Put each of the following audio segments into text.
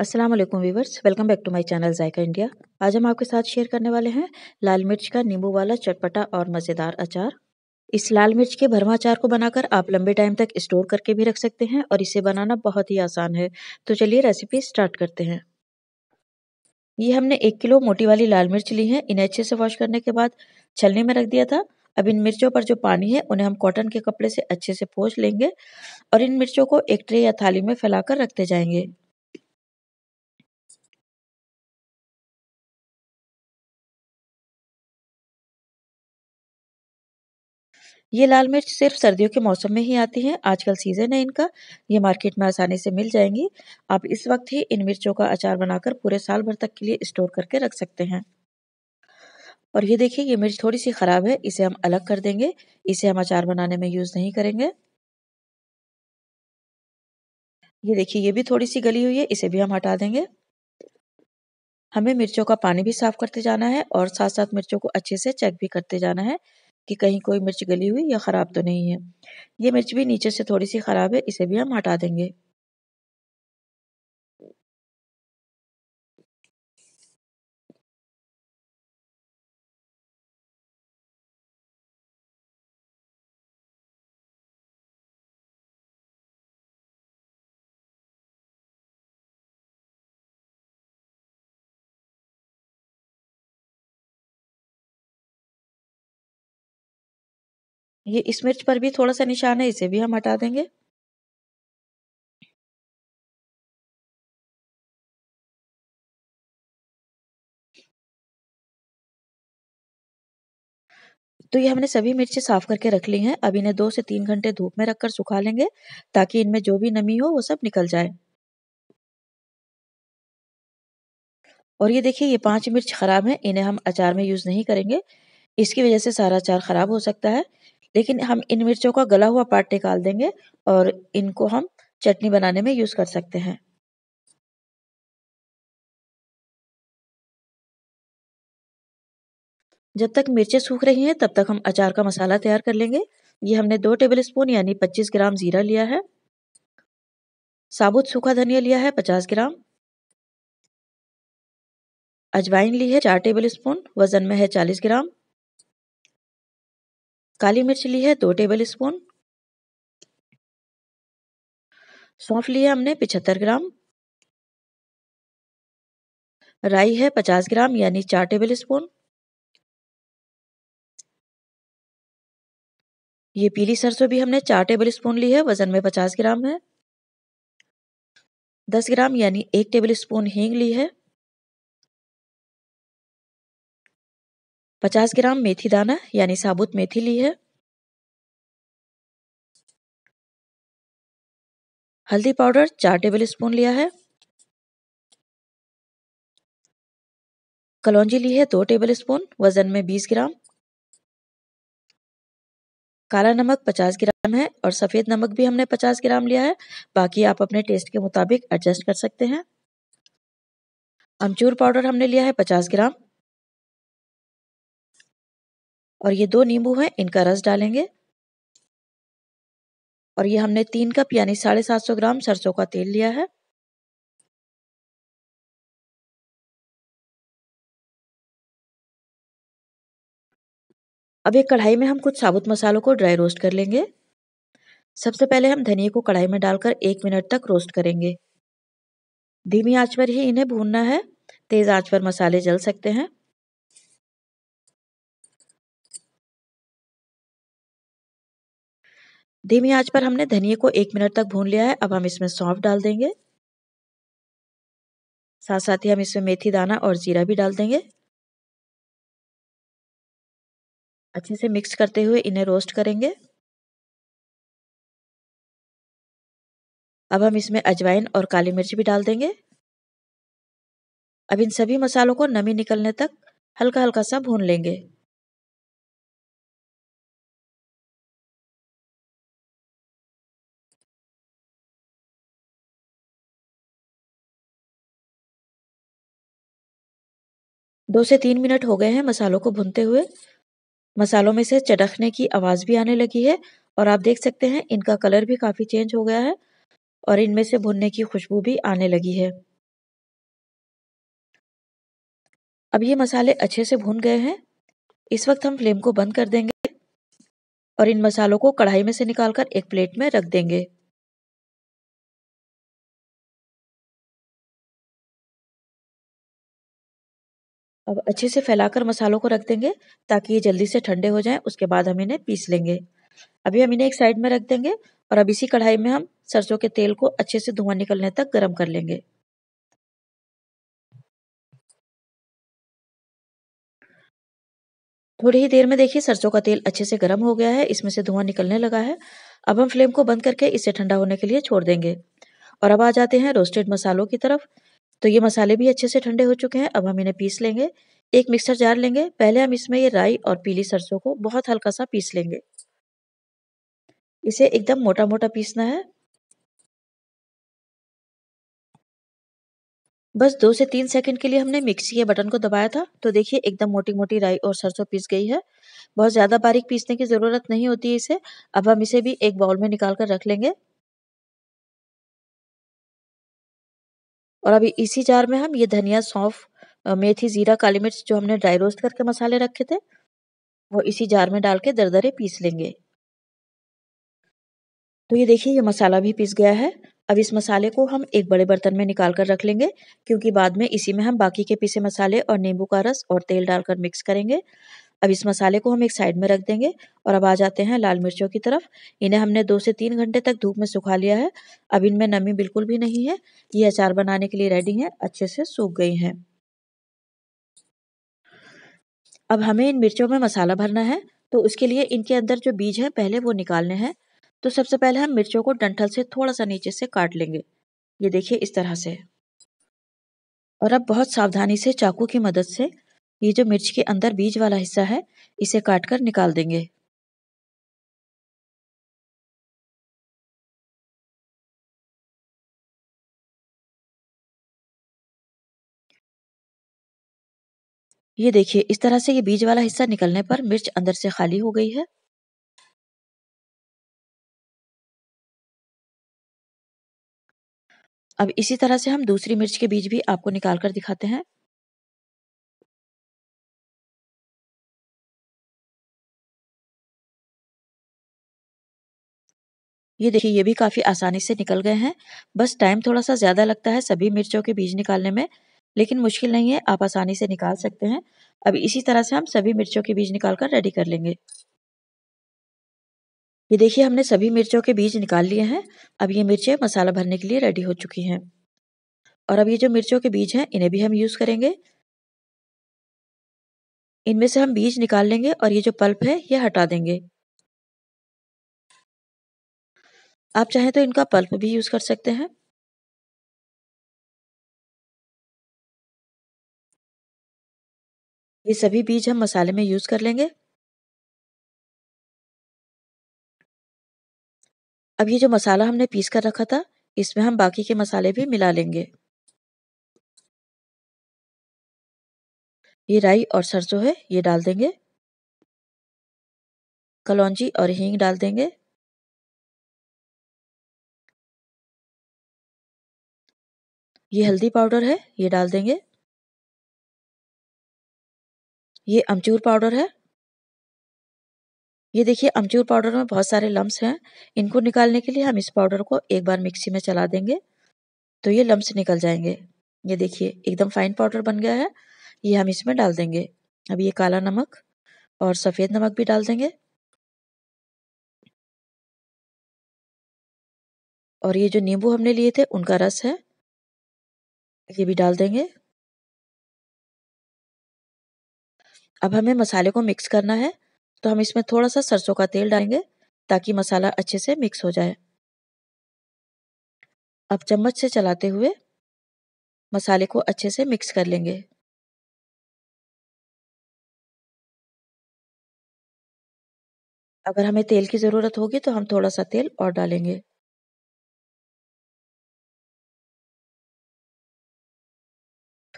Aslam viewers welcome back to my channel Zaika India आज हम आपके साथ शेयर करने वाले हैं लाल मिर्च का नींबू वाला चटपटा और मज़ेदार अचार इस लाल मिर्च के भरवा अचार को बनाकर आप लंबे टाइम तक स्टोर करके भी रख सकते हैं और इसे बनाना बहुत ही आसान है तो चलिए रेसिपी स्टार्ट करते हैं ये हमने एक किलो मोटी वाली लाल मिर्च ली है इन्हें अच्छे से वॉश करने के बाद छलने में रख दिया था अब इन मिर्चों पर जो पानी है उन्हें हम कॉटन के कपड़े से अच्छे से पोछ लेंगे और इन मिर्चों को एक ट्रे या थाली में फैलाकर रखते जाएंगे ये लाल मिर्च सिर्फ सर्दियों के मौसम में ही आती हैं आजकल सीज़न है इनका ये मार्केट में आसानी से मिल जाएंगी आप इस वक्त ही इन मिर्चों का अचार बनाकर पूरे साल भर तक के लिए स्टोर करके रख सकते हैं और ये देखिए ये मिर्च थोड़ी सी ख़राब है इसे हम अलग कर देंगे इसे हम अचार बनाने में यूज़ नहीं करेंगे ये देखिए ये भी थोड़ी सी गली हुई है इसे भी हम हटा देंगे हमें मिर्चों का पानी भी साफ करते जाना है और साथ साथ मिर्चों को अच्छे से चेक भी करते जाना है कि कहीं कोई मिर्च गली हुई या ख़राब तो नहीं है ये मिर्च भी नीचे से थोड़ी सी ख़राब है इसे भी हम हटा देंगे ये इस मिर्च पर भी थोड़ा सा निशान है इसे भी हम हटा देंगे तो ये हमने सभी मिर्चें साफ करके रख ली हैं अब इन्हें दो से तीन घंटे धूप में रखकर सुखा लेंगे ताकि इनमें जो भी नमी हो वो सब निकल जाए और ये देखिए ये पांच मिर्च खराब है इन्हें हम अचार में यूज नहीं करेंगे इसकी वजह से सारा अचार खराब हो सकता है लेकिन हम इन मिर्चों का गला हुआ पार्ट निकाल देंगे और इनको हम चटनी बनाने में यूज कर सकते हैं जब तक मिर्चें सूख रही हैं तब तक हम अचार का मसाला तैयार कर लेंगे ये हमने दो टेबल स्पून यानी पच्चीस ग्राम जीरा लिया है साबुत सूखा धनिया लिया है पचास ग्राम अजवाइन ली है चार टेबल स्पून वजन में है चालीस ग्राम काली मिर्च ली है दो टेबल स्पून सौंफ ली है हमने पिछहत्तर ग्राम राई है पचास ग्राम यानी चार टेबल स्पून ये पीली सरसों भी हमने चार टेबल स्पून ली है वजन में पचास ग्राम है दस ग्राम यानी एक टेबल स्पून हींग ली है पचास ग्राम मेथी दाना यानी साबुत मेथी ली है हल्दी पाउडर चार टेबल स्पून लिया है कलौजी ली है दो टेबल स्पून वजन में बीस ग्राम काला नमक पचास ग्राम है और सफ़ेद नमक भी हमने पचास ग्राम लिया है बाकी आप अपने टेस्ट के मुताबिक एडजस्ट कर सकते हैं अमचूर पाउडर हमने लिया है पचास ग्राम और ये दो नींबू हैं इनका रस डालेंगे और ये हमने तीन कप यानी साढ़े सात सौ ग्राम सरसों का तेल लिया है अब एक कढ़ाई में हम कुछ साबुत मसालों को ड्राई रोस्ट कर लेंगे सबसे पहले हम धनिए को कढ़ाई में डालकर एक मिनट तक रोस्ट करेंगे धीमी आंच पर ही इन्हें भूनना है तेज आंच पर मसाले जल सकते हैं धीमी आंच पर हमने धनिए को एक मिनट तक भून लिया है अब हम इसमें सौंफ डाल देंगे साथ साथ ही हम इसमें मेथी दाना और जीरा भी डाल देंगे अच्छे से मिक्स करते हुए इन्हें रोस्ट करेंगे अब हम इसमें अजवाइन और काली मिर्च भी डाल देंगे अब इन सभी मसालों को नमी निकलने तक हल्का हल्का सा भून लेंगे दो से तीन मिनट हो गए हैं मसालों को भुनते हुए मसालों में से चटखने की आवाज़ भी आने लगी है और आप देख सकते हैं इनका कलर भी काफ़ी चेंज हो गया है और इनमें से भुनने की खुशबू भी आने लगी है अब ये मसाले अच्छे से भुन गए हैं इस वक्त हम फ्लेम को बंद कर देंगे और इन मसालों को कढ़ाई में से निकालकर एक प्लेट में रख देंगे अब अच्छे से फैलाकर मसालों को रख देंगे ताकि ये जल्दी से ठंडे हो जाएं उसके बाद हम इन्हें पीस लेंगे अभी हम इन्हें एक साइड में रख देंगे और अब इसी कढ़ाई में हम सरसों के तेल को अच्छे से धुआं निकलने तक गर्म कर लेंगे थोड़ी ही देर में देखिए सरसों का तेल अच्छे से गर्म हो गया है इसमें से धुआं निकलने लगा है अब हम फ्लेम को बंद करके इसे ठंडा होने के लिए छोड़ देंगे और अब आ जाते हैं रोस्टेड मसालों की तरफ तो ये मसाले भी अच्छे से ठंडे हो चुके हैं अब हम इन्हें पीस लेंगे एक मिक्सर जार लेंगे पहले हम इसमें ये राई और पीली सरसों को बहुत हल्का सा पीस लेंगे इसे एकदम मोटा मोटा पीसना है बस दो से तीन सेकंड के लिए हमने मिक्सी के बटन को दबाया था तो देखिए एकदम मोटी मोटी राई और सरसों पीस गई है बहुत ज़्यादा बारीक पीसने की ज़रूरत नहीं होती इसे अब हम इसे भी एक बाउल में निकाल कर रख लेंगे और अभी इसी जार में हम ये धनिया सौंफ मेथी जीरा काली मिर्च जो हमने ड्राई रोस्ट करके मसाले रखे थे वो इसी जार में डाल के दरदरे पीस लेंगे तो ये देखिए ये मसाला भी पीस गया है अब इस मसाले को हम एक बड़े बर्तन में निकाल कर रख लेंगे क्योंकि बाद में इसी में हम बाकी के पीसे मसाले और नींबू का रस और तेल डालकर मिक्स करेंगे अब इस मसाले को हम एक साइड में रख देंगे और अब आ जाते हैं लाल मिर्चों की तरफ इन्हें हमने दो से तीन घंटे तक धूप में सुखा लिया है अब इनमें नमी बिल्कुल भी नहीं है ये अचार बनाने के लिए रेडी है अच्छे से सूख गई है अब हमें इन मिर्चों में मसाला भरना है तो उसके लिए इनके अंदर जो बीज है पहले वो निकालने हैं तो सबसे पहले हम मिर्चों को डंठल से थोड़ा सा नीचे से काट लेंगे ये देखिए इस तरह से और अब बहुत सावधानी से चाकू की मदद से ये जो मिर्च के अंदर बीज वाला हिस्सा है इसे काट कर निकाल देंगे ये देखिए इस तरह से ये बीज वाला हिस्सा निकलने पर मिर्च अंदर से खाली हो गई है अब इसी तरह से हम दूसरी मिर्च के बीज भी आपको निकाल कर दिखाते हैं ये देखिए ये भी काफ़ी आसानी से निकल गए हैं बस टाइम थोड़ा सा ज़्यादा लगता है सभी मिर्चों के बीज निकालने में लेकिन मुश्किल नहीं है आप आसानी से निकाल सकते हैं अब इसी तरह से हम सभी मिर्चों के बीज निकाल कर रेडी कर लेंगे ये देखिए हमने सभी मिर्चों के बीज निकाल लिए हैं अब ये मिर्चें मसाला भरने के लिए रेडी हो चुकी हैं और अब ये जो मिर्चों के बीज हैं इन्हें भी हम यूज़ करेंगे इनमें से हम बीज निकाल लेंगे और ये जो पल्प है ये हटा देंगे आप चाहें तो इनका पल्प भी यूज़ कर सकते हैं ये सभी बीज हम मसाले में यूज़ कर लेंगे अब ये जो मसाला हमने पीस कर रखा था इसमें हम बाकी के मसाले भी मिला लेंगे ये राई और सरसों है ये डाल देंगे कलौजी और हींग डाल देंगे ये हल्दी पाउडर है ये डाल देंगे ये अमचूर पाउडर है ये देखिए अमचूर पाउडर में बहुत सारे लम्स हैं इनको निकालने के लिए हम इस पाउडर को एक बार मिक्सी में चला देंगे तो ये लम्स निकल जाएंगे ये देखिए एकदम फाइन पाउडर बन गया है ये हम इसमें डाल देंगे अब ये काला नमक और सफ़ेद नमक भी डाल देंगे और ये जो नींबू हमने लिए थे उनका रस है ये भी डाल देंगे अब हमें मसाले को मिक्स करना है तो हम इसमें थोड़ा सा सरसों का तेल डालेंगे ताकि मसाला अच्छे से मिक्स हो जाए अब चम्मच से चलाते हुए मसाले को अच्छे से मिक्स कर लेंगे अगर हमें तेल की ज़रूरत होगी तो हम थोड़ा सा तेल और डालेंगे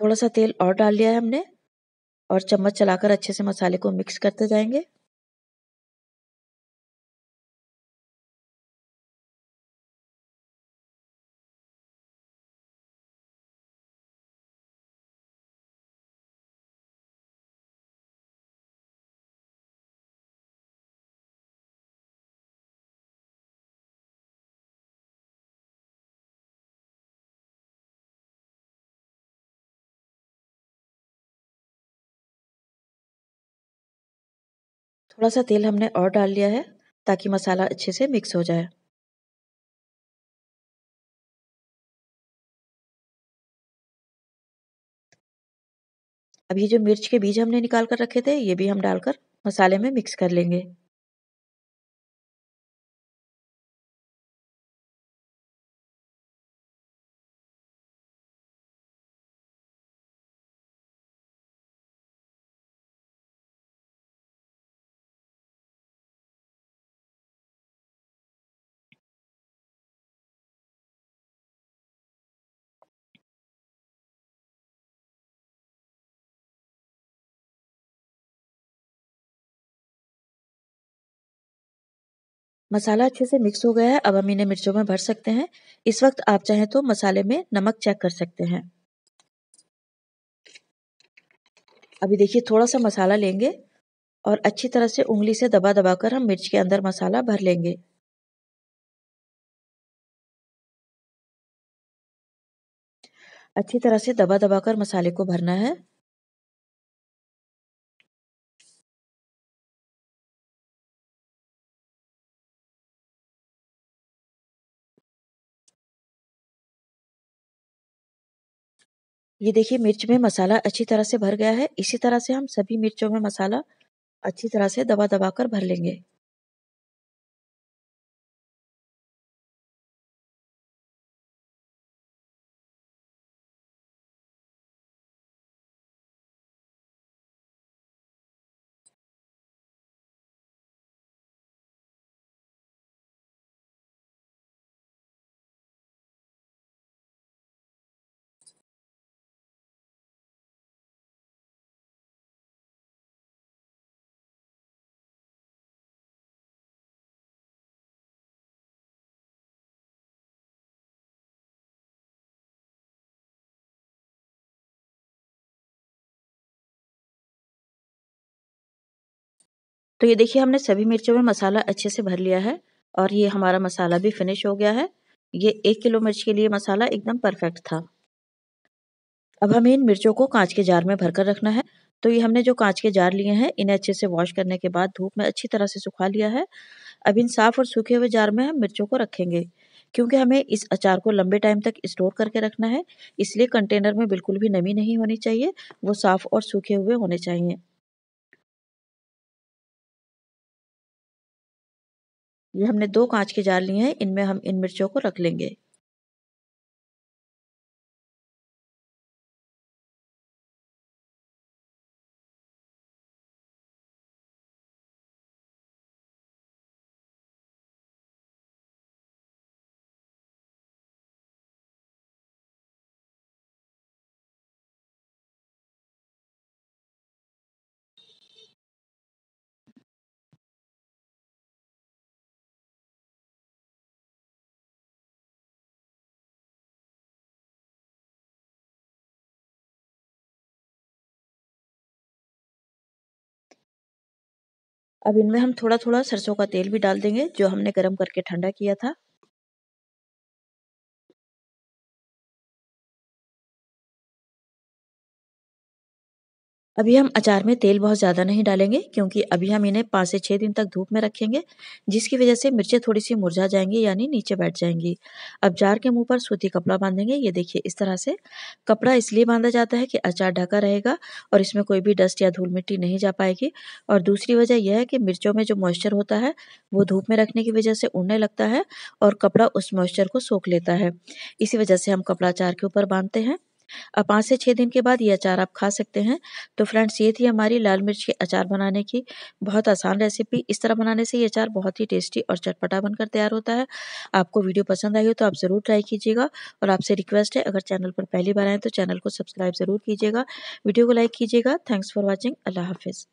थोड़ा सा तेल और डाल लिया है हमने और चम्मच चलाकर अच्छे से मसाले को मिक्स करते जाएंगे थोड़ा सा तेल हमने और डाल लिया है ताकि मसाला अच्छे से मिक्स हो जाए अभी जो मिर्च के बीज हमने निकाल कर रखे थे ये भी हम डालकर मसाले में मिक्स कर लेंगे मसाला अच्छे से मिक्स हो गया है अब हम इन्हें मिर्चों में भर सकते हैं इस वक्त आप चाहें तो मसाले में नमक चेक कर सकते हैं अभी देखिए थोड़ा सा मसाला लेंगे और अच्छी तरह से उंगली से दबा दबा कर हम मिर्च के अंदर मसाला भर लेंगे अच्छी तरह से दबा दबा कर मसाले को भरना है ये देखिए मिर्च में मसाला अच्छी तरह से भर गया है इसी तरह से हम सभी मिर्चों में मसाला अच्छी तरह से दबा दबा कर भर लेंगे तो ये देखिए हमने सभी मिर्चों में मसाला अच्छे से भर लिया है और ये हमारा मसाला भी फिनिश हो गया है ये एक किलो मिर्च के लिए मसाला एकदम परफेक्ट था अब हमें इन मिर्चों को कांच के जार में भरकर रखना है तो ये हमने जो कांच के जार लिए हैं इन्हें अच्छे से वॉश करने के बाद धूप में अच्छी तरह से सुखा लिया है अब इन साफ और सूखे हुए जार में हम मिर्चों को रखेंगे क्योंकि हमें इस अचार को लंबे टाइम तक स्टोर करके रखना है इसलिए कंटेनर में बिल्कुल भी नमी नहीं होनी चाहिए वो साफ़ और सूखे हुए होने चाहिए ये हमने दो कांच के जार लिए हैं इनमें हम इन मिर्चों को रख लेंगे अब इनमें हम थोड़ा-थोड़ा सरसों का तेल भी डाल देंगे जो हमने गर्म करके ठंडा किया था। अभी हम अचार में तेल बहुत ज़्यादा नहीं डालेंगे क्योंकि अभी हम इन्हें पाँच से छः दिन तक धूप में रखेंगे जिसकी वजह से मिर्चें थोड़ी सी मुरझा जाएंगी यानी नीचे बैठ जाएंगी अब जार के मुंह पर सूती कपड़ा बांधेंगे ये देखिए इस तरह से कपड़ा इसलिए बांधा जाता है कि अचार ढका रहेगा और इसमें कोई भी डस्ट या धूल मिट्टी नहीं जा पाएगी और दूसरी वजह यह है कि मिर्चों में जो मॉइस्चर होता है वो धूप में रखने की वजह से उड़ने लगता है और कपड़ा उस मॉइस्चर को सोख लेता है इसी वजह से हम कपड़ा अचार के ऊपर बांधते हैं अब पाँच से छः दिन के बाद ये अचार आप खा सकते हैं। तो फ्रेंड्स ये थी हमारी लाल मिर्च के अचार बनाने की बहुत आसान रेसिपी। इस तरह बनाने से ये अचार बहुत ही टेस्टी और चटपटा बनकर तैयार होता है। आपको वीडियो पसंद आई हो तो आप ज़रूर ट्राई कीजिएगा और आपसे रिक्वेस्ट है अगर चैनल पर पहली बार आए तो चैनल को सब्सक्राइब ज़रूर कीजिएगा। वीडियो को लाइक कीजिएगा। थैंक्स फॉर वॉचिंग अल्लाह हाफिज़।